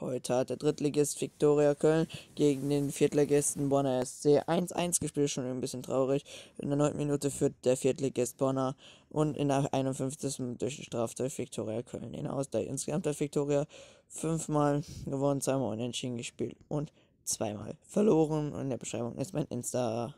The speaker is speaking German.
Heute hat der Drittligist Viktoria Köln gegen den Viertligisten Bonner SC 1-1 gespielt, schon ein bisschen traurig. In der 9. Minute führt der Viertligist Bonner und in der 51. durch die Straftat Viktoria Köln den Ausgleich. Insgesamt hat Viktoria fünfmal gewonnen, zweimal unentschieden gespielt und zweimal verloren. In der Beschreibung ist mein Insta.